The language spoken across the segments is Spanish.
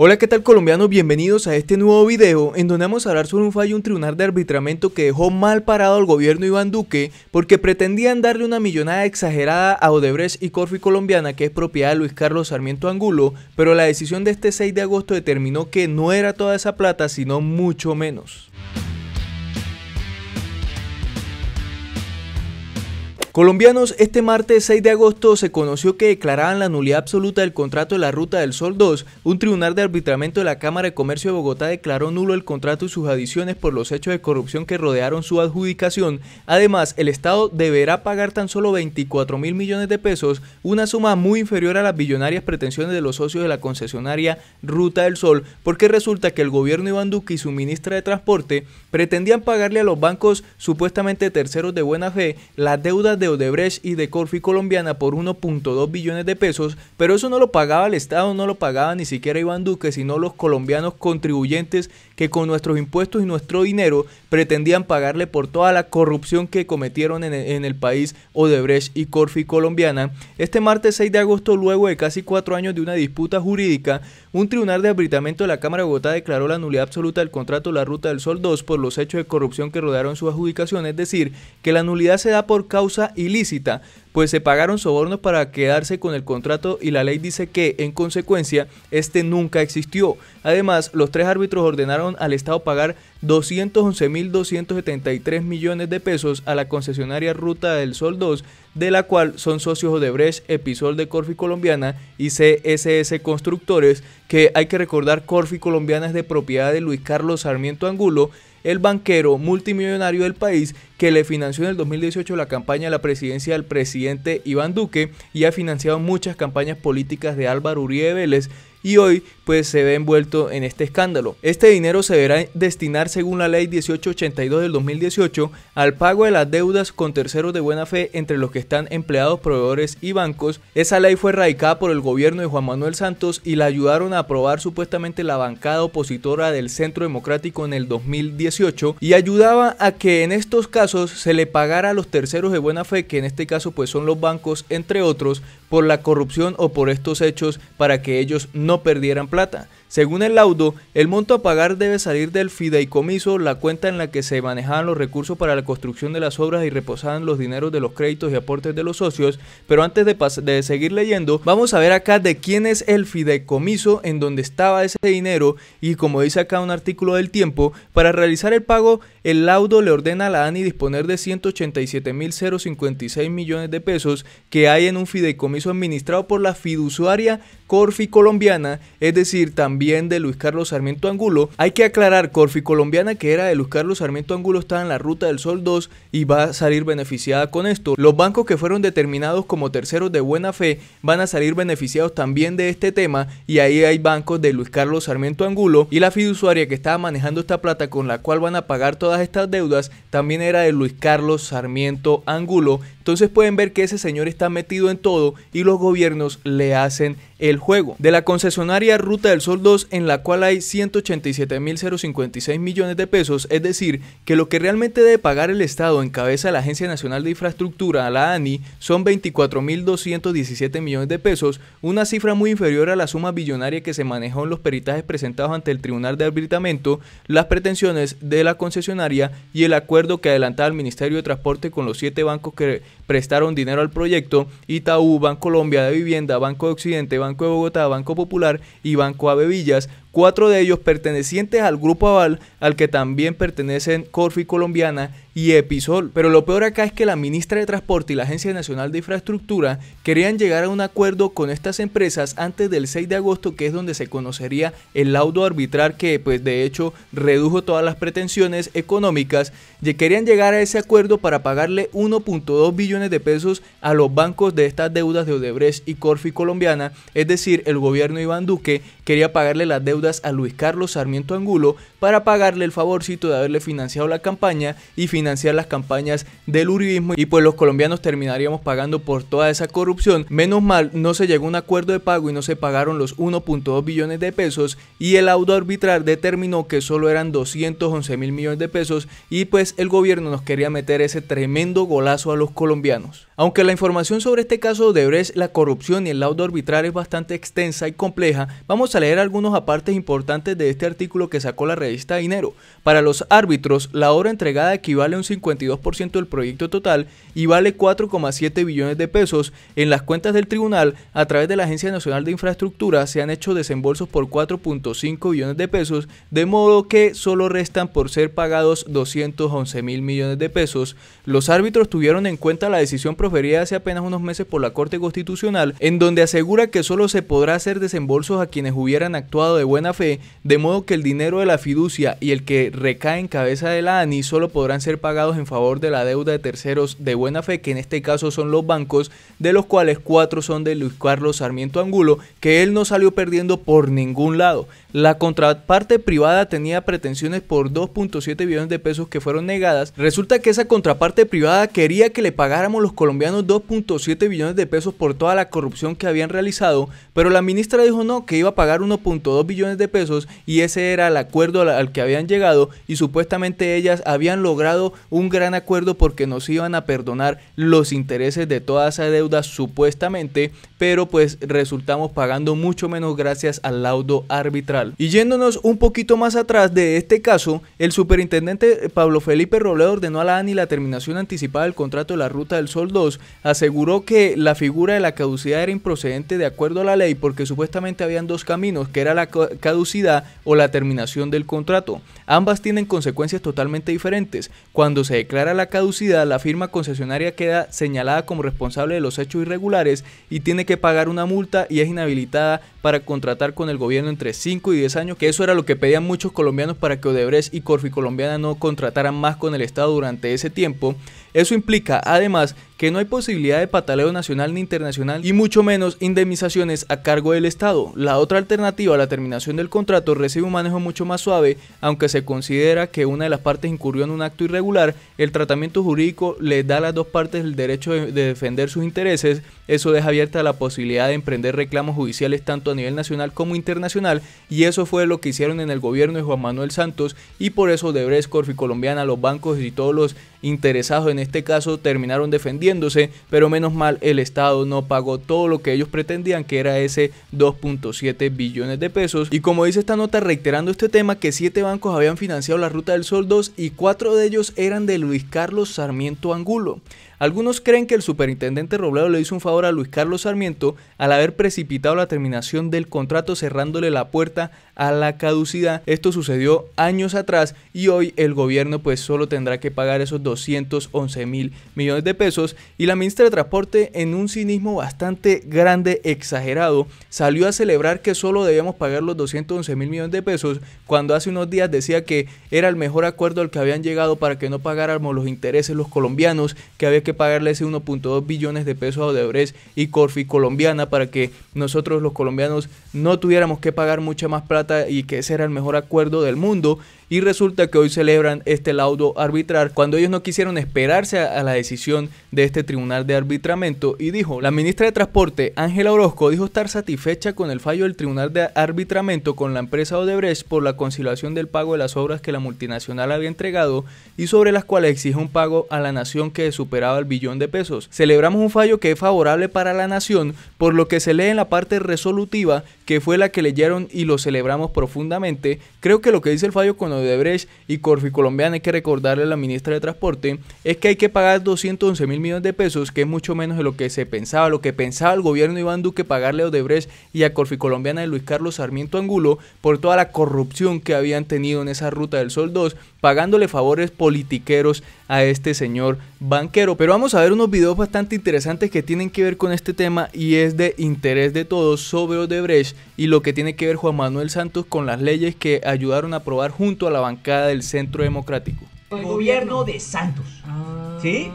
Hola qué tal colombianos, bienvenidos a este nuevo video en donde vamos a hablar sobre un fallo un tribunal de arbitramento que dejó mal parado al gobierno Iván Duque porque pretendían darle una millonada exagerada a Odebrecht y Corfi Colombiana que es propiedad de Luis Carlos Sarmiento Angulo, pero la decisión de este 6 de agosto determinó que no era toda esa plata sino mucho menos. Colombianos, este martes 6 de agosto se conoció que declaraban la nulidad absoluta del contrato de la Ruta del Sol 2. Un tribunal de arbitramiento de la Cámara de Comercio de Bogotá declaró nulo el contrato y sus adiciones por los hechos de corrupción que rodearon su adjudicación. Además, el Estado deberá pagar tan solo 24 mil millones de pesos, una suma muy inferior a las billonarias pretensiones de los socios de la concesionaria Ruta del Sol, porque resulta que el gobierno Iván Duque y su ministra de Transporte pretendían pagarle a los bancos supuestamente terceros de buena fe las deudas de de Odebrecht y de Corfi colombiana por 1.2 billones de pesos, pero eso no lo pagaba el Estado, no lo pagaba ni siquiera Iván Duque, sino los colombianos contribuyentes que con nuestros impuestos y nuestro dinero pretendían pagarle por toda la corrupción que cometieron en el, país Odebrecht y Corfi colombiana. Este martes 6 de agosto, luego de casi cuatro años de una disputa jurídica, un tribunal de abritamiento de la Cámara de Bogotá declaró la nulidad absoluta del contrato La Ruta del Sol 2 por los hechos de corrupción que rodearon su adjudicación, es decir, que la nulidad se da por causa ilícita pues se pagaron sobornos para quedarse con el contrato y la ley dice que, en consecuencia, este nunca existió. Además, los tres árbitros ordenaron al Estado pagar 211.273 millones de pesos a la concesionaria Ruta del Sol 2, de la cual son socios Odebrecht, Episol de Corfi Colombiana y CSS Constructores, que hay que recordar Corfi Colombiana es de propiedad de Luis Carlos Sarmiento Angulo, el banquero multimillonario del país que le financió en el 2018 la campaña de la presidencia del presidente Iván Duque y ha financiado muchas campañas políticas de Álvaro Uribe Vélez y hoy pues se ve envuelto en este escándalo. Este dinero se deberá destinar según la ley 1882 del 2018 al pago de las deudas con terceros de buena fe entre los que están empleados, proveedores y bancos. Esa ley fue radicada por el gobierno de Juan Manuel Santos y la ayudaron a aprobar supuestamente la bancada opositora del Centro Democrático en el 2018 y ayudaba a que en estos casos se le pagara a los terceros de buena fe, que en este caso pues son los bancos entre otros, por la corrupción o por estos hechos para que ellos no perdieran plata plata. Según el laudo, el monto a pagar debe salir del fideicomiso, la cuenta en la que se manejaban los recursos para la construcción de las obras y reposaban los dineros de los créditos y aportes de los socios. Pero antes de, seguir leyendo, vamos a ver acá de quién es el fideicomiso en donde estaba ese dinero y como dice acá un artículo del tiempo, para realizar el pago, el laudo le ordena a la ANI disponer de 187.056 millones de pesos que hay en un fideicomiso administrado por la fiduciaria Corfi colombiana, es decir, también de Luis Carlos Sarmiento Angulo. Hay que aclarar, Corfi Colombiana, que era de Luis Carlos Sarmiento Angulo, está en la ruta del Sol 2 y va a salir beneficiada con esto. Los bancos que fueron determinados como terceros de buena fe van a salir beneficiados también de este tema y ahí hay bancos de Luis Carlos Sarmiento Angulo y la fiduciaria que estaba manejando esta plata con la cual van a pagar todas estas deudas también era de Luis Carlos Sarmiento Angulo entonces pueden ver que ese señor está metido en todo y los gobiernos le hacen el juego. De la concesionaria Ruta del Sol 2, en la cual hay 187.056 millones de pesos, es decir, que lo que realmente debe pagar el Estado en cabeza de la Agencia Nacional de Infraestructura, la ANI, son 24.217 millones de pesos, una cifra muy inferior a la suma billonaria que se manejó en los peritajes presentados ante el Tribunal de Arbitramiento, las pretensiones de la concesionaria y el acuerdo que adelantaba el Ministerio de Transporte con los siete bancos que prestaron dinero al proyecto Itaú, Banco Colombia de Vivienda, Banco de Occidente, Banco de Bogotá, Banco Popular y Banco Avevillas, cuatro de ellos pertenecientes al Grupo Aval, al que también pertenecen Corfi Colombiana y Episol. Pero lo peor acá es que la ministra de Transporte y la Agencia Nacional de Infraestructura querían llegar a un acuerdo con estas empresas antes del 6 de agosto, que es donde se conocería el laudo arbitral que pues de hecho redujo todas las pretensiones económicas. Y querían llegar a ese acuerdo para pagarle 1.2 billones de pesos a los bancos de estas deudas de Odebrecht y Corfi colombiana, es decir, el gobierno Iván Duque quería pagarle las deudas a Luis Carlos Sarmiento Angulo para pagarle el favorcito de haberle financiado la campaña y financiar las campañas del uribismo y pues los colombianos terminaríamos pagando por toda esa corrupción. Menos mal, no se llegó a un acuerdo de pago y no se pagaron los 1.2 billones de pesos y el auto arbitral determinó que solo eran 211 mil millones de pesos y pues el gobierno nos quería meter ese tremendo golazo a los colombianos. Aunque la información sobre este caso de Brez, la corrupción y el laudo arbitral es bastante extensa y compleja, vamos a leer algunos apartes importantes de este artículo que sacó la revista Dinero. Para los árbitros, la obra entregada equivale a un 52% del proyecto total y vale 4,7 billones de pesos. En las cuentas del tribunal, a través de la Agencia Nacional de Infraestructura, se han hecho desembolsos por 4.5 billones de pesos, de modo que solo restan por ser pagados 211 mil millones de pesos. Los árbitros tuvieron en cuenta la decisión proferida hace apenas unos meses por la Corte Constitucional, en donde asegura que solo se podrá hacer desembolsos a quienes hubieran actuado de buena fe, de modo que el dinero de la fiducia y el que recae en cabeza de la ANI solo podrán ser pagados en favor de la deuda de terceros de buena fe, que en este caso son los bancos, de los cuales cuatro son de Luis Carlos Sarmiento Angulo, que él no salió perdiendo por ningún lado. La contraparte privada tenía pretensiones por 2.7 billones de pesos que fueron negadas. Resulta que esa contraparte privada quería que le pagáramos los colombianos 2.7 billones de pesos por toda la corrupción que habían realizado, pero la ministra dijo no, que iba a pagar 1.2 billones de pesos y ese era el acuerdo al que habían llegado y supuestamente ellas habían logrado un gran acuerdo porque nos iban a perdonar los intereses de toda esa deuda supuestamente, pero pues resultamos pagando mucho menos gracias al laudo arbitral. Y yéndonos un poquito más atrás de este caso, el superintendente Pablo Felipe Robledo ordenó a la ANI la terminación anticipada del contrato de la Ruta del Sol 2, aseguró que la figura de la caducidad era improcedente de acuerdo a la ley porque supuestamente habían dos caminos, que era la caducidad o la terminación del contrato. Ambas tienen consecuencias totalmente diferentes. Cuando se declara la caducidad, la firma concesionaria queda señalada como responsable de los hechos irregulares y tiene que pagar una multa y es inhabilitada para contratar con el gobierno entre 5 y 10 años, que eso era lo que pedían muchos colombianos para que Odebrecht y Corfi Colombiana no contrataran más con el Estado durante ese tiempo. Eso implica además que no hay posibilidad de pataleo nacional ni internacional y mucho menos indemnizaciones a cargo del Estado. La otra alternativa a la terminación del contrato recibe un manejo mucho más suave, aunque se considera que una de las partes incurrió en un acto irregular, el tratamiento jurídico le da a las dos partes el derecho de, defender sus intereses, eso deja abierta la posibilidad de emprender reclamos judiciales tanto a nivel nacional como internacional y eso fue lo que hicieron en el gobierno de Juan Manuel Santos y por eso Debrez, y Colombiana, los bancos y todos los interesados en este caso terminaron defendiendo pero menos mal el Estado no pagó todo lo que ellos pretendían, que era ese 2.7 billones de pesos. Y como dice esta nota, reiterando este tema, que siete bancos habían financiado la Ruta del Sol 2 y cuatro de ellos eran de Luis Carlos Sarmiento Angulo. Algunos creen que el superintendente Robledo le hizo un favor a Luis Carlos Sarmiento al haber precipitado la terminación del contrato cerrándole la puerta a la caducidad. Esto sucedió años atrás y hoy el gobierno pues solo tendrá que pagar esos 211 mil millones de pesos y la ministra de Transporte en un cinismo bastante grande, exagerado, salió a celebrar que solo debíamos pagar los 211 mil millones de pesos cuando hace unos días decía que era el mejor acuerdo al que habían llegado para que no pagáramos los intereses los colombianos que había que que pagarle ese 1.2 billones de pesos a Odebrecht y Corfi colombiana para que nosotros los colombianos no tuviéramos que pagar mucha más plata y que ese era el mejor acuerdo del mundo y resulta que hoy celebran este laudo arbitral cuando ellos no quisieron esperarse a, la decisión de este tribunal de arbitramiento y dijo, la ministra de Transporte Ángela Orozco dijo estar satisfecha con el fallo del tribunal de arbitramiento con la empresa Odebrecht por la conciliación del pago de las obras que la multinacional había entregado y sobre las cuales exige un pago a la nación que superaba el billón de pesos. Celebramos un fallo que es favorable para la nación, por lo que se lee en la parte resolutiva que fue la que leyeron y lo celebramos profundamente. Creo que lo que dice el fallo con de Odebrecht y Corfi Colombiana, hay que recordarle a la ministra de Transporte, es que hay que pagar 211 mil millones de pesos, que es mucho menos de lo que se pensaba, lo que pensaba el gobierno de Iván Duque pagarle a Odebrecht y a Corfi Colombiana de Luis Carlos Sarmiento Angulo por toda la corrupción que habían tenido en esa ruta del Sol 2 pagándole favores politiqueros a este señor banquero. Pero vamos a ver unos videos bastante interesantes que tienen que ver con este tema y es de interés de todos sobre Odebrecht y lo que tiene que ver Juan Manuel Santos con las leyes que ayudaron a aprobar junto a la bancada del Centro Democrático. El gobierno de Santos. Ah. ¿Sí?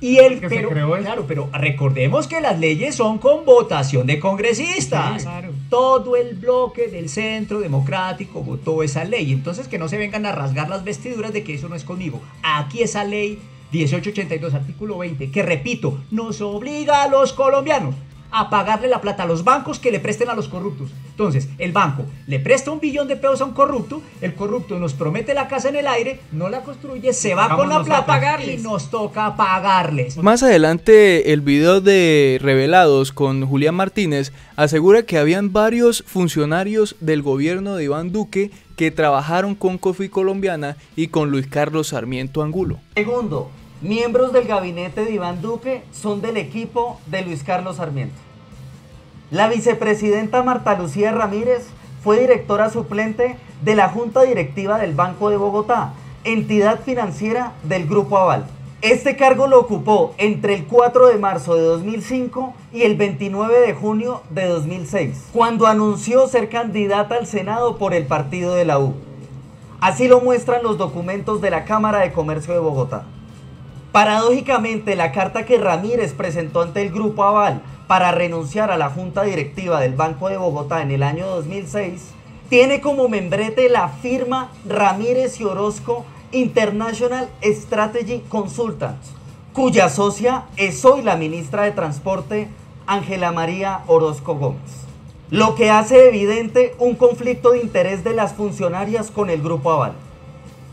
Y el, que pero, claro, pero recordemos que las leyes son con votación de congresistas. Todo el bloque del centro democrático votó esa ley. Entonces que no se vengan a rasgar las vestiduras de que eso no es conmigo. Aquí esa ley 1882, artículo 20, que repito, nos obliga a los colombianos a pagarle la plata a los bancos que le presten a los corruptos. Entonces, el banco le presta un billón de pesos a un corrupto, el corrupto nos promete la casa en el aire, no la construye, se va con la plata a y nos toca pagarles. Más adelante, el video de Revelados con Julián Martínez asegura que habían varios funcionarios del gobierno de Iván Duque que trabajaron con Cofi Colombiana y con Luis Carlos Sarmiento Angulo. Segundo, miembros del gabinete de Iván Duque son del equipo de Luis Carlos Sarmiento. La vicepresidenta Marta Lucía Ramírez fue directora suplente de la Junta Directiva del Banco de Bogotá, entidad financiera del Grupo Aval. Este cargo lo ocupó entre el 4 de marzo de 2005 y el 29 de junio de 2006, cuando anunció ser candidata al Senado por el partido de la U. Así lo muestran los documentos de la Cámara de Comercio de Bogotá. Paradójicamente, la carta que Ramírez presentó ante el Grupo Aval para renunciar a la junta directiva del Banco de Bogotá en el año 2006, tiene como membrete la firma Ramírez y Orozco International Strategy Consultants, cuya socia es hoy la ministra de Transporte Ángela María Orozco Gómez, lo que hace evidente un conflicto de interés de las funcionarias con el Grupo Aval.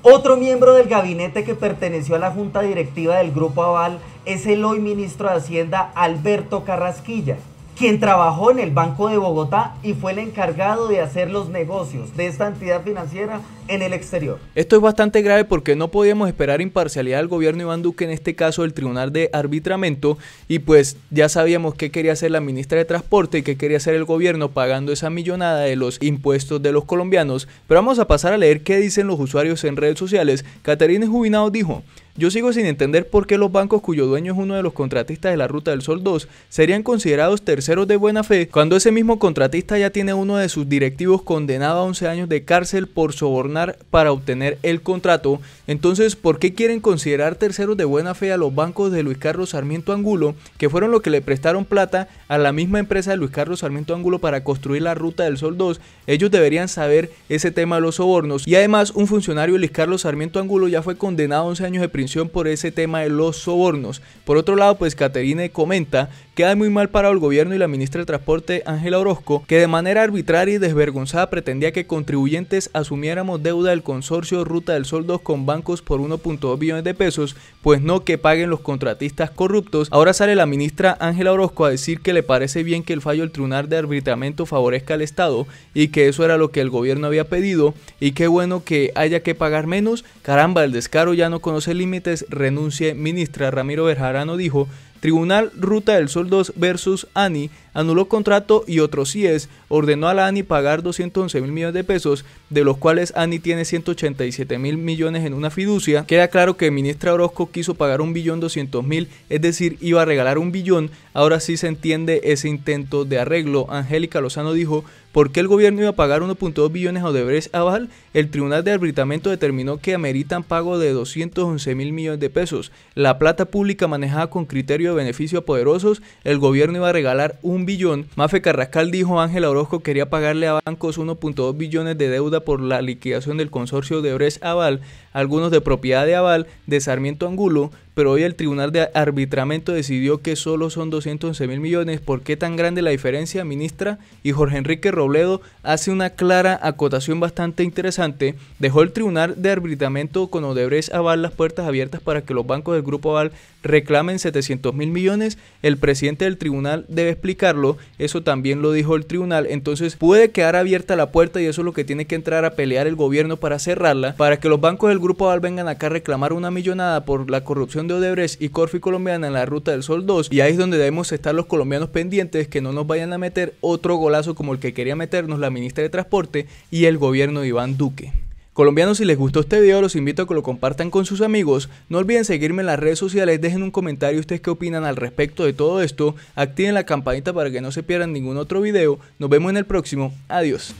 Otro miembro del gabinete que perteneció a la junta directiva del Grupo Aval es el hoy ministro de Hacienda Alberto Carrasquilla quien trabajó en el Banco de Bogotá y fue el encargado de hacer los negocios de esta entidad financiera en el exterior. Esto es bastante grave porque no podíamos esperar imparcialidad del gobierno Iván Duque en este caso del Tribunal de Arbitramiento y pues ya sabíamos qué quería hacer la ministra de Transporte y qué quería hacer el gobierno pagando esa millonada de los impuestos de los colombianos. Pero vamos a pasar a leer qué dicen los usuarios en redes sociales. Caterina Jubinado dijo, yo sigo sin entender por qué los bancos cuyo dueño es uno de los contratistas de la Ruta del Sol 2 serían considerados terceros de buena fe cuando ese mismo contratista ya tiene uno de sus directivos condenado a 11 años de cárcel por sobornar para obtener el contrato. Entonces, ¿por qué quieren considerar terceros de buena fe a los bancos de Luis Carlos Sarmiento Angulo, que fueron los que le prestaron plata a la misma empresa de Luis Carlos Sarmiento Angulo para construir la Ruta del Sol 2? Ellos deberían saber ese tema de los sobornos. Y además, un funcionario Luis Carlos Sarmiento Angulo ya fue condenado a 11 años de prisión por ese tema de los sobornos. Por otro lado, pues Caterine comenta Queda muy mal para el gobierno y la ministra de Transporte Ángela Orozco, que de manera arbitraria y desvergonzada pretendía que contribuyentes asumiéramos deuda del consorcio Ruta del Sol con bancos por 1.2 billones de pesos, pues no que paguen los contratistas corruptos. Ahora sale la ministra Ángela Orozco a decir que le parece bien que el fallo del Tribunal de Arbitramiento favorezca al Estado y que eso era lo que el gobierno había pedido y qué bueno que haya que pagar menos. Caramba, el descaro ya no conoce límites, renuncie ministra. Ramiro Berjarano dijo, Tribunal Ruta del Sol 2 versus ANI anuló contrato y otros CIES ordenó a la ANI pagar 211 mil millones de pesos, de los cuales ANI tiene 187 mil millones en una fiducia. Queda claro que ministra Orozco quiso pagar un billón 200 mil, es decir, iba a regalar un billón. Ahora sí se entiende ese intento de arreglo. Angélica Lozano dijo ¿Por qué el gobierno iba a pagar 1.2 billones a Odebrecht Aval? El Tribunal de arbitramento determinó que ameritan pago de 211 mil millones de pesos. La plata pública manejada con criterio de beneficio a poderosos, el gobierno iba a regalar un billón. Mafe Carrascal dijo Ángel Orozco quería pagarle a bancos 1.2 billones de deuda por la liquidación del consorcio Odebrecht Aval algunos de propiedad de aval de Sarmiento Angulo, pero hoy el Tribunal de Arbitramento decidió que solo son 211 mil millones. ¿Por qué tan grande la diferencia, ministra? Y Jorge Enrique Robledo hace una clara acotación bastante interesante. Dejó el Tribunal de arbitramiento con Odebrecht Aval las puertas abiertas para que los bancos del Grupo Aval reclamen 700 mil millones. El presidente del tribunal debe explicarlo. Eso también lo dijo el tribunal. Entonces puede quedar abierta la puerta y eso es lo que tiene que entrar a pelear el gobierno para cerrarla, para que los bancos del grupo aval vengan acá a reclamar una millonada por la corrupción de Odebrecht y Corfi colombiana en la Ruta del Sol 2 y ahí es donde debemos estar los colombianos pendientes que no nos vayan a meter otro golazo como el que quería meternos la ministra de Transporte y el gobierno de Iván Duque. Colombianos, si les gustó este video, los invito a que lo compartan con sus amigos. No olviden seguirme en las redes sociales, dejen un comentario ustedes qué opinan al respecto de todo esto, activen la campanita para que no se pierdan ningún otro video. Nos vemos en el próximo, adiós.